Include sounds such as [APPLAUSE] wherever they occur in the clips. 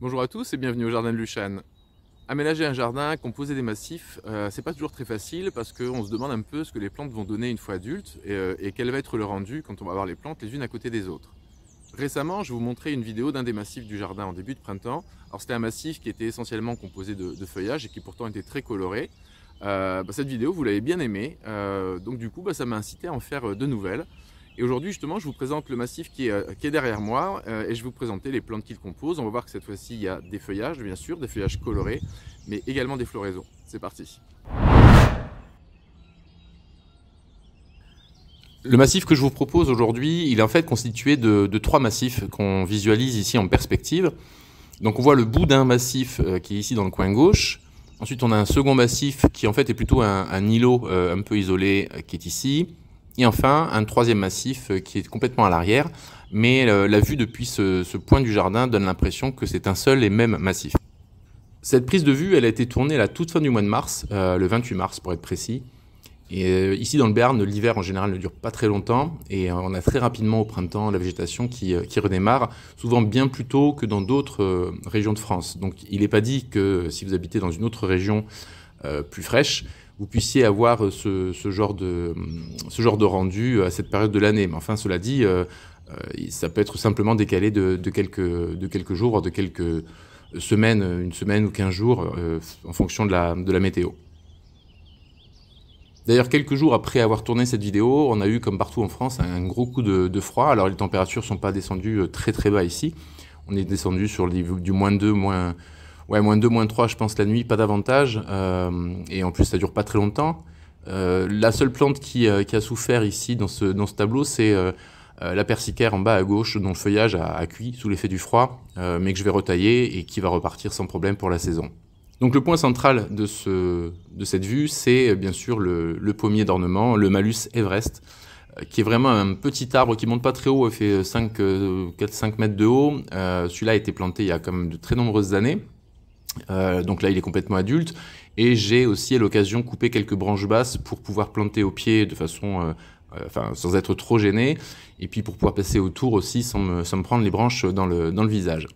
Bonjour à tous et bienvenue au jardin de Luchan. Aménager un jardin, composer des massifs, euh, c'est pas toujours très facile parce qu'on se demande un peu ce que les plantes vont donner une fois adultes euh, et, quel va être le rendu quand on va avoir les plantes les unes à côté des autres. Récemment, je vous montrais une vidéo d'un des massifs du jardin en début de printemps. Alors c'était un massif qui était essentiellement composé de, feuillages feuillage et qui pourtant était très coloré. Euh, bah, cette vidéo, vous l'avez bien aimée, euh, donc du coup, bah, ça m'a incité à en faire de nouvelles. Et aujourd'hui, justement, je vous présente le massif qui est, euh, derrière moi euh, et je vais vous présenter les plantes qu'il composent. On va voir que cette fois-ci, il y a des feuillages, bien sûr, des feuillages colorés, mais également des floraisons. C'est parti Le massif que je vous propose aujourd'hui, il est en fait constitué de, trois massifs qu'on visualise ici en perspective. Donc on voit le bout d'un massif euh, qui est ici dans le coin gauche. Ensuite, on a un second massif qui en fait est plutôt un, îlot un peu isolé qui est ici. Et enfin, un troisième massif euh, qui est complètement à l'arrière, mais euh, la vue depuis ce, point du jardin donne l'impression que c'est un seul et même massif. Cette prise de vue, elle a été tournée à la toute fin du mois de mars, euh, le 28 mars pour être précis. Et ici dans le Béarn, l'hiver en général ne dure pas très longtemps et on a très rapidement au printemps la végétation qui, qui redémarre, souvent bien plus tôt que dans d'autres régions de France. Donc il n'est pas dit que si vous habitez dans une autre région plus fraîche, vous puissiez avoir euh, ce, genre de, rendu euh, à cette période de l'année. Mais enfin, cela dit, euh, ça peut être simplement décalé de, quelques, de quelques jours, de quelques semaines, une semaine ou quinze jours, en fonction de la, météo. D'ailleurs, quelques jours après avoir tourné cette vidéo, on a eu, comme partout en France, un gros coup de, froid. Alors, les températures ne sont pas descendues très très bas ici. On est descendu sur niveau du moins 2, moins Ouais, moins 2, moins 3, je pense, la nuit, pas davantage. Euh, et en plus, ça dure pas très longtemps. Euh, la seule plante euh, qui, a souffert ici dans ce, dans ce tableau, c'est la persicaire en bas à gauche, dont le feuillage a, cuit sous l'effet du froid, mais que je vais retailler et qui va repartir sans problème pour la saison. Donc le point central de, ce, de cette vue, c'est bien sûr le, le pommier d'ornement, le malus Everest, qui est vraiment un petit arbre qui monte pas très haut, il fait 4-5 mètres de haut. Celui-là a été planté il y a quand même de très nombreuses années. Euh, donc là, il est complètement adulte. Et j'ai aussi à l'occasion coupé quelques branches basses pour pouvoir planter au pied de façon, euh, euh, sans être trop gêné. Et puis pour pouvoir passer autour aussi sans me, prendre les branches dans le, visage.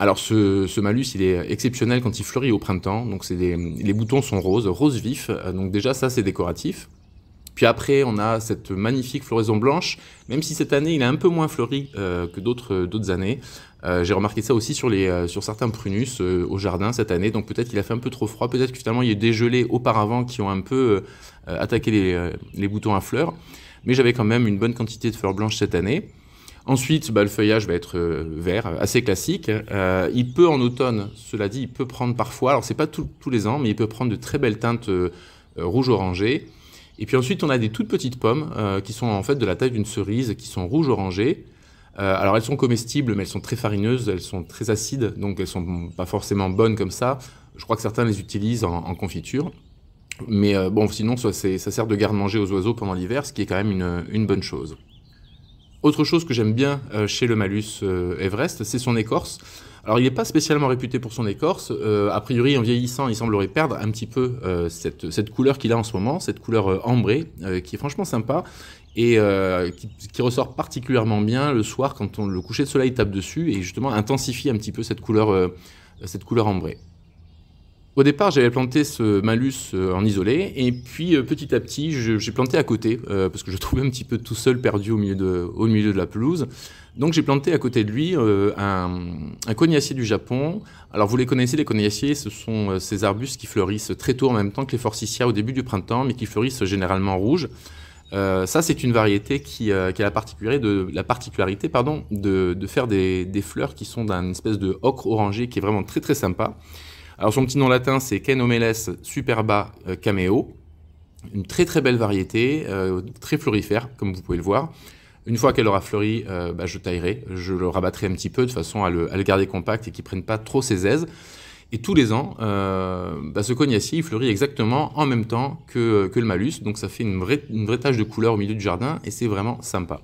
Alors ce, malus, il est exceptionnel quand il fleurit au printemps. Donc les boutons sont roses, roses vifs, Donc déjà ça c'est décoratif. Puis après, on a cette magnifique floraison blanche, même si cette année, il est un peu moins fleuri euh, que d'autres euh, années. Euh, j'ai remarqué ça aussi sur, certains prunus au jardin cette année, donc peut-être qu'il a fait un peu trop froid, peut-être que finalement, il y a des gelées auparavant qui ont un peu attaqué les, boutons à fleurs. Mais j'avais quand même une bonne quantité de fleurs blanches cette année. Ensuite, bah, le feuillage va être vert, assez classique. il peut en automne, cela dit, il peut prendre parfois, alors n'est pas tous les ans, mais il peut prendre de très belles teintes rouge-orangé. Et puis ensuite, on a des toutes petites pommes euh, qui sont en fait de la taille d'une cerise, qui sont rouge orangées. Euh, alors elles sont comestibles, mais elles sont très farineuses, elles sont très acides, donc elles sont pas forcément bonnes comme ça. Je crois que certains les utilisent en, confiture. Mais euh, bon, sinon, ça, sert de garde-manger aux oiseaux pendant l'hiver, ce qui est quand même une bonne chose. Autre chose que j'aime bien chez le Malus Everest, c'est son écorce. Alors il n'est pas spécialement réputé pour son écorce. Euh, a priori, en vieillissant, il semblerait perdre un petit peu euh, cette, couleur qu'il a en ce moment, cette couleur euh, ambrée, qui est franchement sympa et qui, qui, ressort particulièrement bien le soir quand on, le coucher de soleil tape dessus et justement intensifie un petit peu cette couleur, cette couleur ambrée. Au départ, j'avais planté ce malus euh, en isolé, et puis euh, petit à petit, j'ai planté à côté, euh, parce que je [LAUGHS] trouvais un petit peu tout seul perdu au milieu de, la pelouse. Donc j'ai planté à côté de lui un, un, cognacier du Japon. Alors vous les connaissez, les cognaciers, ce sont ces arbustes qui fleurissent très tôt en même temps que les forsythias au début du printemps, mais qui fleurissent généralement rouge. Euh, ça, c'est une variété qui, a la particularité de, pardon, de, faire des, fleurs qui sont d'une espèce de ocre orangé qui est vraiment très très sympa. Alors son petit nom latin c'est Kenomeles superba euh, cameo, une très très belle variété, euh, très florifère comme vous pouvez le voir. Une fois qu'elle aura fleuri, euh, bah, je taillerai, je le rabattrai un petit peu de façon à le, garder compact et qu'il ne prenne pas trop ses aises. Et tous les ans, bah, ce fleurit exactement en même temps que, le malus, donc ça fait une vraie, une vraie tache de couleur au milieu du jardin et c'est vraiment sympa.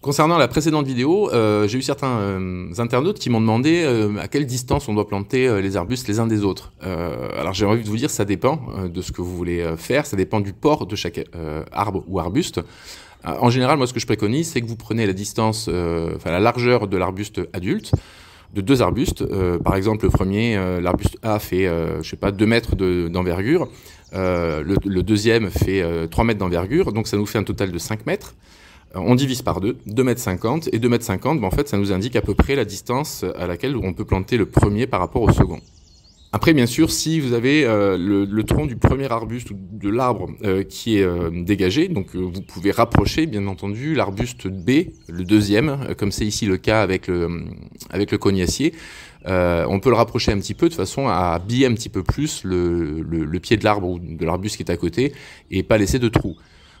Concernant la précédente vidéo, euh, j'ai eu certains euh, internautes qui m'ont demandé euh, à quelle distance on doit planter les arbustes les uns des autres. alors j'ai envie de vous dire, ça dépend de ce que vous voulez faire, ça dépend du port de chaque arbre ou arbuste. en général, moi ce que je préconise, c'est que vous prenez la distance, enfin la largeur de l'arbuste adulte de deux arbustes. par exemple, le premier, l'arbuste A fait, je sais pas, 2 mètres d'envergure. le, deuxième fait 3 mètres d'envergure, donc ça nous fait un total de 5 mètres on divise par deux, mètres m, et 2,50 mètres, ben en fait, ça nous indique à peu près la distance euh, à laquelle on peut planter le premier par rapport au second. Après, bien sûr, si vous avez euh, le, tronc du premier arbuste ou de l'arbre euh, qui est dégagé, donc vous pouvez rapprocher, bien entendu, l'arbuste B, le deuxième, comme c'est ici le cas avec le, avec cognacier, on peut le rapprocher un petit peu de façon à habiller un petit peu plus le, pied de l'arbre ou de l'arbuste qui est à côté et pas laisser de trou.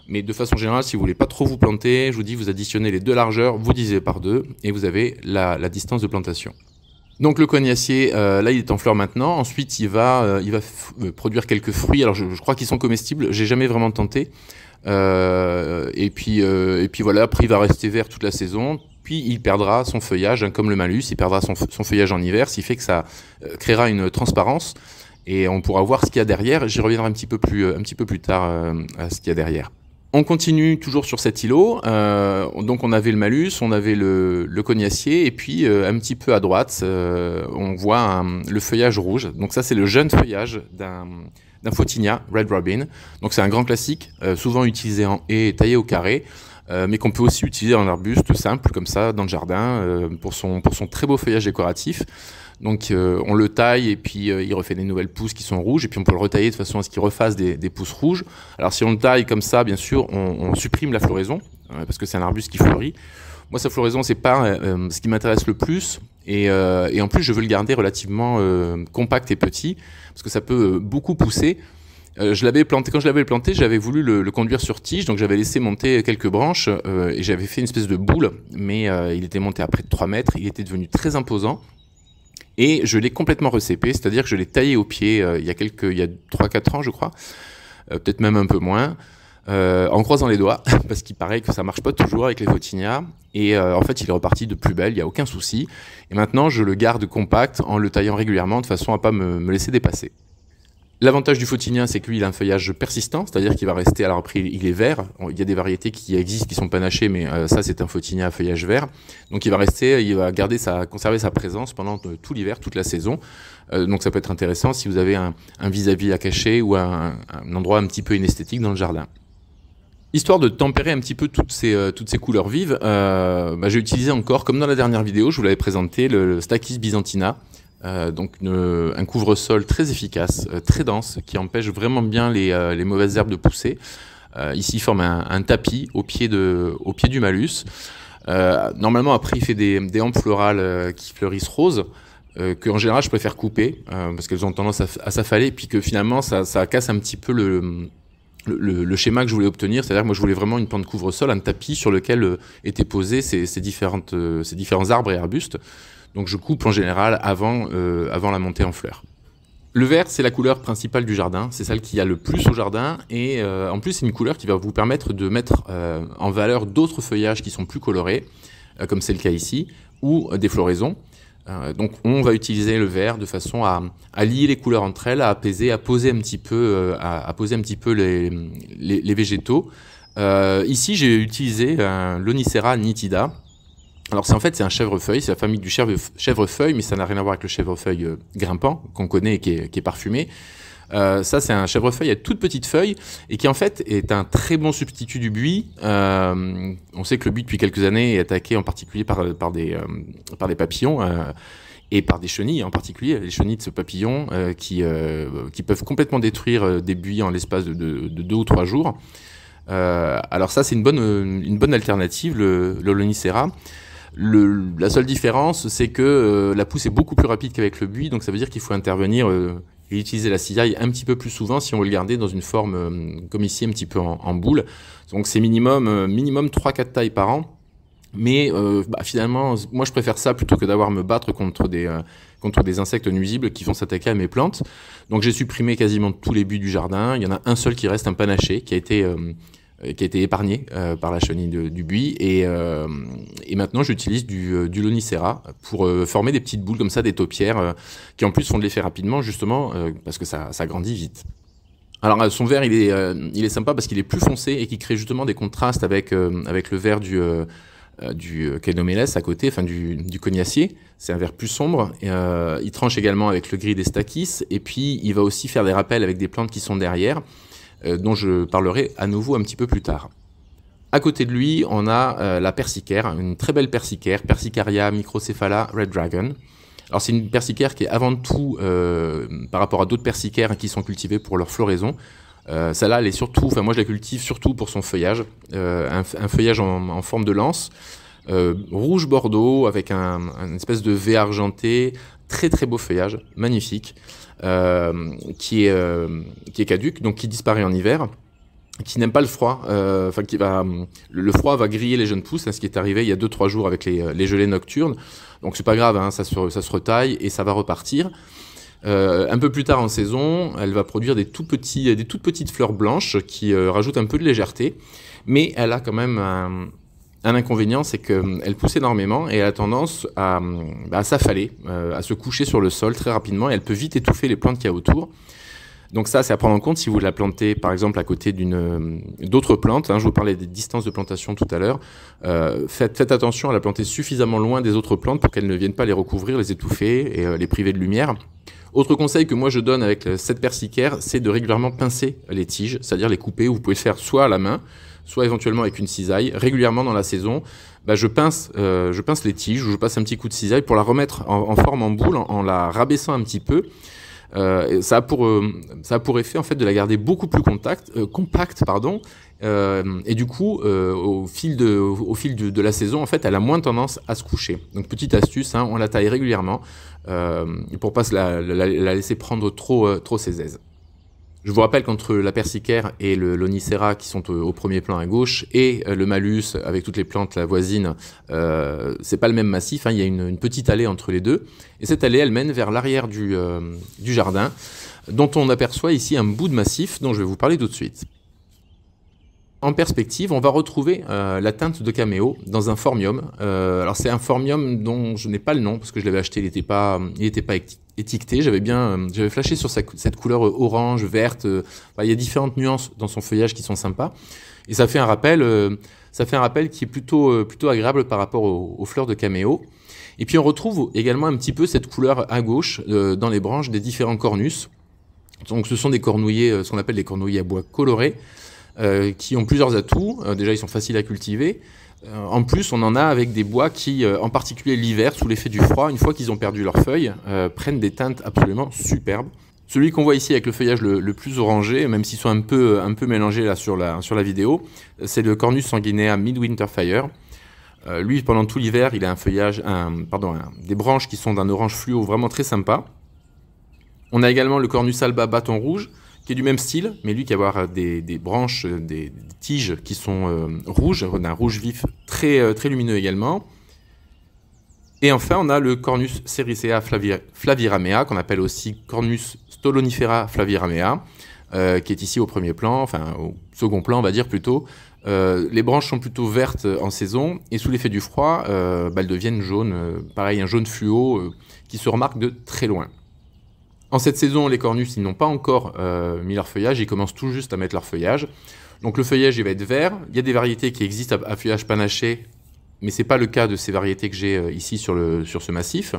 Mais de façon générale, si vous voulez pas trop vous planter, je vous dis, vous additionnez les deux largeurs, vous divisez par deux, et vous avez la, distance de plantation. Donc le cognacier, euh, là il est en fleur maintenant. Ensuite il va, euh, il va euh, produire quelques fruits. Alors je, crois qu'ils sont comestibles. J'ai jamais vraiment tenté. et puis et puis voilà. Après il va rester vert toute la saison. Puis il perdra son feuillage, hein, comme le malus. Il perdra son, feuillage en hiver, ce qui fait que ça créera une transparence et on pourra voir ce qu'il y a derrière. J'y reviendrai un petit peu plus un petit peu plus tard à ce qu'il y a derrière. On continue toujours sur cet îlot. Euh, donc on avait le malus, on avait le, le cognacier, et puis euh, un petit peu à droite, euh, on voit le feuillage rouge. Donc ça c'est le jeune feuillage d'un d'un Red Robin. Donc c'est un grand classique, souvent utilisé en haie, taillé au carré, mais qu'on peut aussi utiliser en arbuste simple, comme ça, dans le jardin, pour, son, pour son très beau feuillage décoratif. Donc euh, on le taille et puis euh, il refait des nouvelles pousses qui sont rouges et puis on peut le retailler de façon à ce qu'il refasse des, pousses rouges. Alors si on le taille comme ça, bien sûr, on, supprime la floraison euh, parce que c'est un arbuste qui fleurit. Moi, sa floraison, c'est pas ce qui m'intéresse le plus. Et, en plus, je veux le garder relativement compact et petit parce que ça peut beaucoup pousser. je l'avais planté quand je l'avais planté, j'avais voulu le, le, conduire sur tige, donc j'avais laissé monter quelques branches et j'avais fait une espèce de boule, mais il était monté à près de 3 mètres. Il était devenu très imposant. Et je l'ai complètement recépé, c'est-à-dire que je l'ai taillé au pied euh, il y a quelques, il y a 3-4 ans, je crois, euh, peut-être même un peu moins, euh, en croisant les doigts, [LAUGHS] parce qu'il paraît que ça marche pas toujours avec les fautignards. Et en fait, il est reparti de plus belle, il n'y a aucun souci. Et maintenant, je le garde compact en le taillant régulièrement de façon à pas me laisser dépasser. L'avantage du photinia, c'est qu'il a un feuillage persistant, c'est-à-dire qu'il va rester. Alors après, il est vert. Il y a des variétés qui existent, qui sont panachées, mais euh, ça, c'est un photinia à feuillage vert. Donc, il va rester, il va garder sa, conserver sa présence pendant euh, tout l'hiver, toute la saison. Euh, donc, ça peut être intéressant si vous avez un vis-à-vis -à, cacher ou un, endroit un petit peu inesthétique dans le jardin. Histoire de tempérer un petit peu toutes ces, toutes ces couleurs vives, bah, j'ai utilisé encore, comme dans la dernière vidéo, je vous l'avais présenté, le, le Stachys byzantina, euh, donc un couvre-sol très efficace, euh, très dense, qui empêche vraiment bien les, euh, les mauvaises herbes de pousser. Euh, ici, il forme un, un, tapis au pied, de, au pied du malus. normalement, après, il fait des, des hampes florales qui fleurissent roses. que en général je préfère couper parce qu'elles ont tendance à, à s'affaler et puis que finalement ça, ça casse un petit peu le, le, le, schéma que je voulais obtenir, c'est-à-dire moi je voulais vraiment une pente couvre-sol, un tapis sur lequel étaient posés ces, ces, différentes, ces différents arbres et arbustes donc je coupe en général avant, euh, avant la montée en fleurs. Le vert, c'est la couleur principale du jardin, c'est celle qui a le plus au jardin, et euh, en plus c'est une couleur qui va vous permettre de mettre euh, en valeur d'autres feuillages qui sont plus colorés, comme c'est le cas ici, ou des floraisons. donc on va utiliser le vert de façon à, à, lier les couleurs entre elles, à apaiser, à poser un petit peu, à, poser un petit peu les, les végétaux. ici j'ai utilisé l'Onicera nitida, alors c'est en fait c'est un chèvrefeuille, c'est la famille du chèvrefeuille, mais ça n'a rien à voir avec le chèvrefeuille euh, grimpant qu'on connaît et qui est, parfumé. Euh, ça, c'est un chèvrefeuille à toutes petites feuilles et qui en fait est un très bon substitut du buis. Euh, on sait que le buis depuis quelques années est attaqué en particulier par, des, euh, par des papillons euh, et par des chenilles en particulier, les chenilles de ce papillon qui, qui peuvent complètement détruire des buis en l'espace de, deux ou trois jours. alors ça, c'est une bonne, une bonne alternative, le, le la seule différence, c'est que euh, la pousse est beaucoup plus rapide qu'avec le buis, donc ça veut dire qu'il faut intervenir euh, et utiliser la cisaille un petit peu plus souvent si on veut le garder dans une forme euh, comme ici, un petit peu en, boule. Donc c'est minimum, minimum 3-4 tailles par an. Mais bah, finalement, moi je préfère ça plutôt que d'avoir me battre contre des, contre des insectes nuisibles qui vont s'attaquer à mes plantes. Donc j'ai supprimé quasiment tous les buis du jardin. Il y en a un seul qui reste, un panaché, qui a été euh, qui a été épargné euh, par la chenille du buis. Et, euh, et maintenant, j'utilise du, du lonicera pour former des petites boules comme ça, des taupières, qui en plus font de l'effet rapidement, justement, parce que ça, ça grandit vite. Alors son vert, il est, il est sympa parce qu'il est plus foncé et qui crée justement des contrastes avec, avec le vert du... du à côté, enfin du, cognacier, c'est un vert plus sombre. Et, il tranche également avec le gris des stachys et puis il va aussi faire des rappels avec des plantes qui sont derrière. Euh, dont je parlerai à nouveau un petit peu plus tard. À côté de lui, on a euh, la persicaire, une très belle persicaire, Persicaria microcephala red dragon. Alors c'est une persicaire qui est avant tout, euh, par rapport à d'autres persicaires qui sont cultivés pour leur floraison, euh, celle-là, elle est surtout, enfin moi je la cultive surtout pour son feuillage, un, feuillage en, forme de lance, rouge bordeaux avec un, un, espèce de V argenté, très très beau feuillage, magnifique, euh, qui, est, euh, qui est caduque, donc qui disparaît en hiver qui n'aime pas le froid, euh, enfin qui va le froid va griller les jeunes pousses, ce qui est arrivé il y a 2-3 jours avec les, gelées nocturnes. Donc c'est pas grave, hein, ça, se, ça se retaille et ça va repartir. un peu plus tard en saison, elle va produire des, tout petits, des toutes petites fleurs blanches qui rajoutent un peu de légèreté, mais elle a quand même un, un inconvénient, c'est qu'elle hum, pousse énormément et elle a tendance à, hum, bah, s'affaler, euh, à se coucher sur le sol très rapidement elle peut vite étouffer les plantes qu'il y a autour. Donc ça, c'est à prendre en compte si vous la plantez, par exemple, à côté hum, d'autres plantes. Hein, je vous parlais des distances de plantation tout à l'heure. Euh, faites, attention à la planter suffisamment loin des autres plantes pour qu'elles ne viennent pas les recouvrir, les étouffer et euh, les priver de lumière. Autre conseil que moi je donne avec cette persicaire, c'est de régulièrement pincer les tiges, c'est-à-dire les couper. Vous pouvez le faire soit à la main, soit éventuellement avec une cisaille. Régulièrement dans la saison, bah, je, pince, euh, je pince les tiges ou je passe un petit coup de cisaille pour la remettre en, forme en boule, en, la rabaissant un petit peu. Euh, ça, a pour, euh, ça a pour effet en fait de la garder beaucoup plus compacte pardon, et du coup au fil, de, au fil de, la saison en fait elle a moins tendance à se coucher. Donc petite astuce, hein, on la taille régulièrement pour pas la, la, laisser prendre trop, trop ses aises. Je vous rappelle qu'entre la persicaire et le l'onicera qui sont au, premier plan à gauche et euh, le malus avec toutes les plantes la voisine, n'est euh, c'est pas le même massif. Hein. il y a une, petite allée entre les deux et cette allée elle mène vers l'arrière euh, du, jardin dont on aperçoit ici un bout de massif dont je vais vous parler tout de suite. En perspective, on va retrouver la teinte de caméo dans un formium. alors c'est un formium dont je n'ai pas le nom parce que je l'avais acheté, il n'était pas, il pas étiqueté. J'avais bien, euh, j'avais flashé sur cette couleur euh, orange, verte. Euh, il y a différentes nuances dans son feuillage qui sont sympas. Et ça fait un rappel, ça fait un rappel qui est plutôt, plutôt agréable par rapport aux, fleurs de caméo. Et puis on retrouve également un petit peu cette couleur à gauche dans les branches des différents cornus. Donc ce sont des cornouillers, ce qu'on appelle des cornouillers à bois colorés, qui ont plusieurs atouts. déjà ils sont faciles à cultiver. Euh, en plus, on en a avec des bois qui, euh, en particulier l'hiver, sous l'effet du froid, une fois qu'ils ont perdu leurs feuilles, euh, prennent des teintes absolument superbes. Celui qu'on voit ici avec le feuillage le, plus orangé, même s'ils sont un peu, un peu mélangés là sur la, vidéo, c'est le Cornus sanguinea Midwinter Fire. lui, pendant tout l'hiver, il a un feuillage, des branches qui sont d'un orange fluo vraiment très sympa. On a également le Cornus alba bâton rouge, qui est du même style, mais lui qui a avoir euh, des, branches, euh, des, tiges qui sont euh, rouges, d'un rouge vif très, très lumineux également. Et enfin, on a le Cornus sericea flaviramea, qu'on appelle aussi Cornus stolonifera flaviramea, qui est ici au premier plan, enfin au second plan, on va dire plutôt. les branches sont plutôt vertes en saison, et sous l'effet du froid, bah, elles deviennent jaunes, pareil, un jaune fluo qui se remarque de très loin. En cette saison, les cornus, ils n'ont pas encore euh, mis leur feuillage, ils commencent tout juste à mettre leur feuillage. Donc le feuillage, il va être vert. Il y a des variétés qui existent à, feuillage panaché, mais ce n'est pas le cas de ces variétés que j'ai euh, ici sur, le, sur ce massif.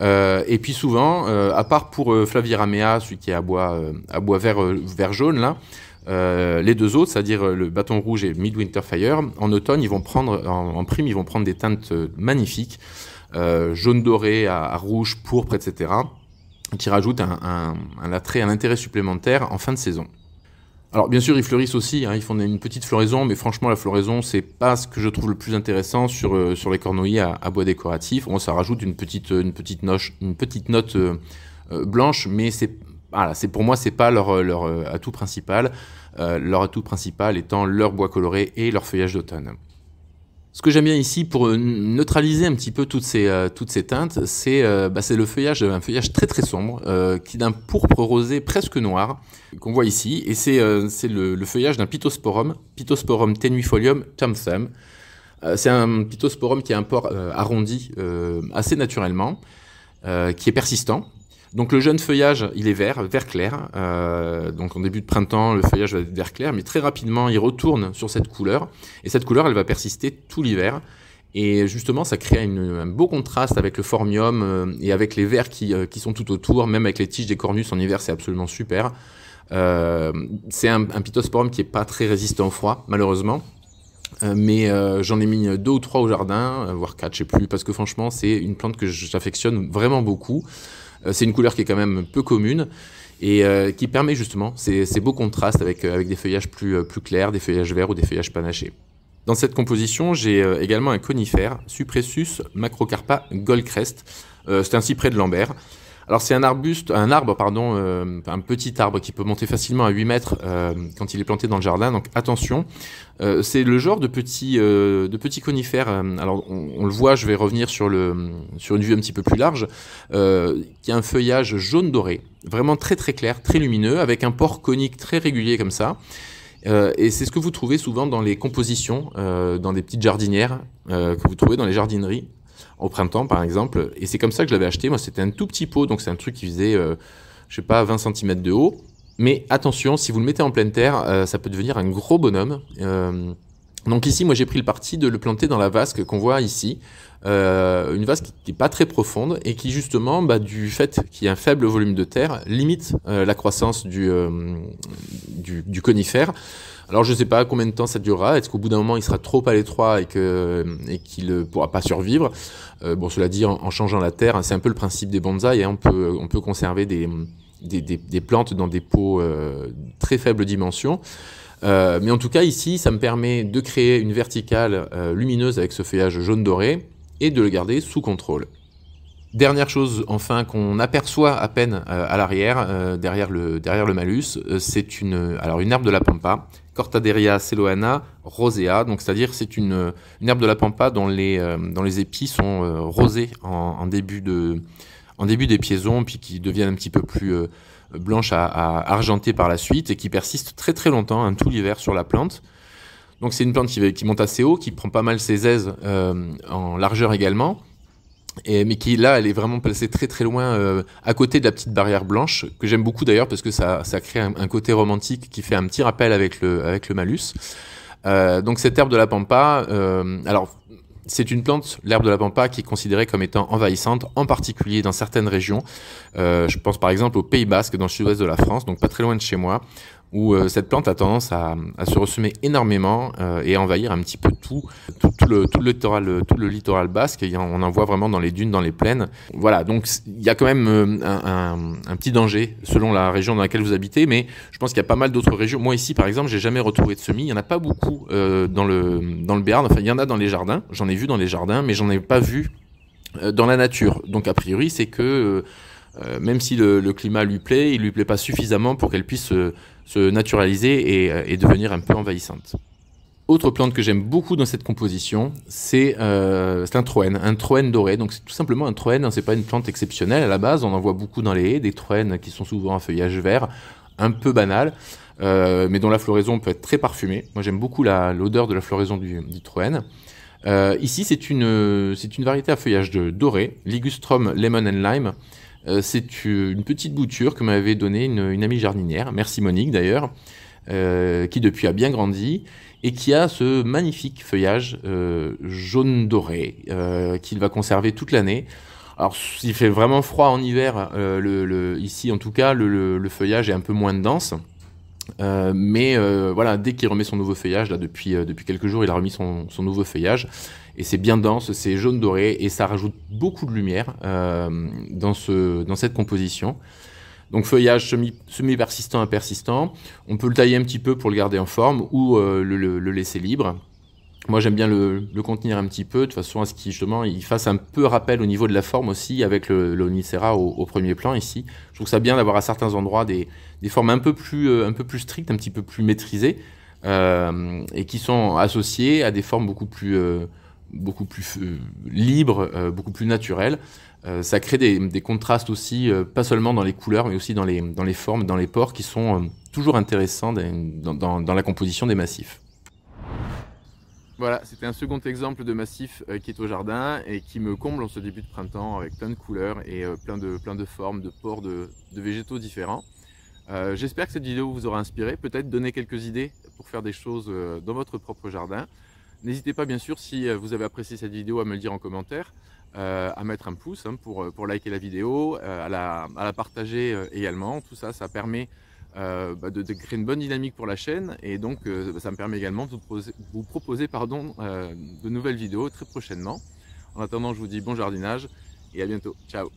Euh, et puis souvent, à part pour Flaviramea, celui qui est à bois, à bois vert, vert jaune, là, les deux autres, c'est-à-dire le bâton rouge et Midwinter Fire, en automne, ils vont prendre, en, prime, ils vont prendre des teintes magnifiques, jaune doré à, rouge, pourpre, etc qui rajoute un, attrait, un intérêt supplémentaire en fin de saison. Alors bien sûr, ils fleurissent aussi, hein. ils font une petite floraison, mais franchement, la floraison, c'est pas ce que je trouve le plus intéressant sur, euh, sur les cornouilles à, bois décoratif. ça rajoute une petite, une petite, noche, une petite note euh, euh, blanche, mais c'est voilà, pour moi, c'est pas leur, leur atout principal. leur atout principal étant leur bois coloré et leur feuillage d'automne. Ce que j'aime bien ici pour neutraliser un petit peu toutes ces, euh, toutes ces teintes, euh, bah, c'est le feuillage, un feuillage très très sombre, qui euh, qui d'un pourpre rosé presque noir, qu'on voit ici, et c'est le, feuillage d'un pithosporum, pithosporum tenuifolium tamsam. c'est un pithosporum qui a un port arrondi assez naturellement, qui est persistant, donc le jeune feuillage, il est vert, vert clair. Euh, donc en début de printemps, le feuillage va être vert clair, mais très rapidement, il retourne sur cette couleur. Et cette couleur, elle va persister tout l'hiver. Et justement, ça crée un beau contraste avec le formium euh, et avec les verts euh, qui, sont tout autour. Même avec les tiges des cornus en hiver, c'est absolument super. c'est un, un qui n'est pas très résistant au froid, malheureusement. mais j'en ai mis deux ou trois au jardin, voire quatre, je sais plus, parce que franchement, c'est une plante que j'affectionne vraiment beaucoup. Euh, c'est une couleur qui est quand même peu commune et euh, qui permet justement ces, beaux contrastes avec, euh, des feuillages plus, clairs, des feuillages verts ou des feuillages panachés. Dans cette composition, j'ai également un conifère, Supressus macrocarpa goldcrest. c'est un cyprès de Lambert. Alors c'est un arbuste, un arbre, pardon, euh, un petit arbre qui peut monter facilement à 8 mètres euh, quand il est planté dans le jardin, donc attention. Euh, c'est le genre de petit, de conifère, alors on, le voit, je vais revenir sur, le, sur une vue un petit peu plus large, qui a un feuillage jaune doré, vraiment très très clair, très lumineux, avec un port conique très régulier comme ça. et c'est ce que vous trouvez souvent dans les compositions, dans des petites jardinières que vous trouvez dans les jardineries au printemps par exemple. Et c'est comme ça que je l'avais acheté. Moi, c'était un tout petit pot, donc c'est un truc qui faisait, euh, je sais pas, 20 cm de haut. Mais attention, si vous le mettez en pleine terre, euh, ça peut devenir un gros bonhomme. Euh, donc ici, moi j'ai pris le parti de le planter dans la vasque qu'on voit ici, euh, une vasque qui n'est pas très profonde et qui justement, bah, du fait qu'il y a un faible volume de terre, limite euh, la croissance du, euh, du, du, conifère. Alors je ne sais pas combien de temps ça durera, est-ce qu'au bout d'un moment il sera trop à l'étroit et qu'il et qu ne pourra pas survivre euh, Bon, cela dit, en, changeant la terre, hein, c'est un peu le principe des bonsaïs, hein, on, peut, on peut conserver des, des, des, des plantes dans des pots très faibles dimensions. Euh, mais en tout cas, ici, ça me permet de créer une verticale euh, lumineuse avec ce feuillage jaune doré et de le garder sous contrôle. Dernière chose enfin qu'on aperçoit à peine euh, à l'arrière, derrière, le, derrière le malus, c'est une, alors une herbe de la pampa, Cortaderia celoana rosea, donc c'est-à-dire c'est une, herbe de la pampa dont les, épis sont rosés en, début en début des piézons, puis qui deviennent un petit peu plus blanche à, argenté par la suite et qui persiste très très longtemps, un hein, tout l'hiver sur la plante. Donc c'est une plante qui, monte assez haut, qui prend pas mal ses aises euh, en largeur également, et, mais qui là, elle est vraiment placée très très loin, euh, à côté de la petite barrière blanche, que j'aime beaucoup d'ailleurs parce que ça, crée un, côté romantique qui fait un petit rappel avec le, avec le malus. Euh, donc cette herbe de la pampa, alors c'est une plante, l'herbe de la pampa, qui est considérée comme étant envahissante, en particulier dans certaines régions. Euh, je pense par exemple au Pays Basque, dans le sud-ouest de la France, donc pas très loin de chez moi, où euh, cette plante a tendance à, se ressemer énormément euh, et à envahir un petit peu tout, tout, le, tout, le, littoral, basque. on en voit vraiment dans les dunes, dans les plaines. Voilà, donc il y a quand même euh, un, petit danger selon la région dans laquelle vous habitez, mais je pense qu'il y a pas mal d'autres régions. Moi ici, par exemple, j'ai jamais retrouvé de semis. Il n'y en a pas beaucoup dans, le, dans le Béarn. Enfin, il y en a dans les jardins. J'en ai vu dans les jardins, mais j'en ai pas vu dans la nature. Donc a priori, c'est que même si le, le, climat lui plaît, il lui plaît pas suffisamment pour qu'elle puisse se naturaliser euh, et, devenir un peu envahissante. Autre plante que j'aime beaucoup dans cette composition, c'est euh, un troène, un troène doré. Donc c'est tout simplement un troène, ce hein. c'est pas une plante exceptionnelle à la base, on en voit beaucoup dans les haies, des troènes qui sont souvent à feuillage vert, un peu banal, euh, mais dont la floraison peut être très parfumée. Moi j'aime beaucoup l'odeur de la floraison du, troène. ici c'est une, une variété à feuillage doré, Ligustrum Lemon and Lime, euh, c'est une petite bouture que m'avait donnée une, amie jardinière, merci Monique d'ailleurs, euh, qui depuis a bien grandi et qui a ce magnifique feuillage euh, jaune doré qu'il va conserver toute l'année. Alors s'il fait vraiment froid en hiver, ici en tout cas, le, feuillage est un peu moins dense. mais voilà, dès qu'il remet son nouveau feuillage, là depuis, quelques jours, il a remis son nouveau feuillage, et c'est bien dense, c'est jaune doré et ça rajoute beaucoup de lumière euh, dans, ce, dans cette composition. Donc feuillage semi-persistant semi persistant. On peut le tailler un petit peu pour le garder en forme ou euh, le, laisser libre. Moi j'aime bien le, contenir un petit peu de façon à ce qu'il il fasse un peu rappel au niveau de la forme aussi avec le, au, premier plan ici. Je trouve ça bien d'avoir à certains endroits des, formes un peu plus euh, un peu plus strictes, un petit peu plus maîtrisées et qui sont associées à des formes beaucoup plus beaucoup plus euh, libre, euh, beaucoup plus naturel. Euh, ça crée des, contrastes aussi, pas seulement dans les couleurs, mais aussi dans les, dans les formes, dans les ports, qui sont toujours intéressants dans, la composition des massifs. Voilà, c'était un second exemple de massif qui est au jardin et qui me comble en ce début de printemps avec plein de couleurs et plein de, plein de formes, de ports, de, végétaux différents. J'espère que cette vidéo vous aura inspiré, peut-être donner quelques idées pour faire des choses dans votre propre jardin. N'hésitez pas bien sûr si euh, vous avez apprécié cette vidéo à me le dire en commentaire, euh, à mettre un pouce hein, pour, euh, pour, liker la vidéo, à, la, partager également. Tout ça, ça permet bah, de, créer une bonne dynamique pour la chaîne et donc bah, ça me permet également de vous proposer, vous proposer pardon, de nouvelles vidéos très prochainement. En attendant, je vous dis bon jardinage et à bientôt. Ciao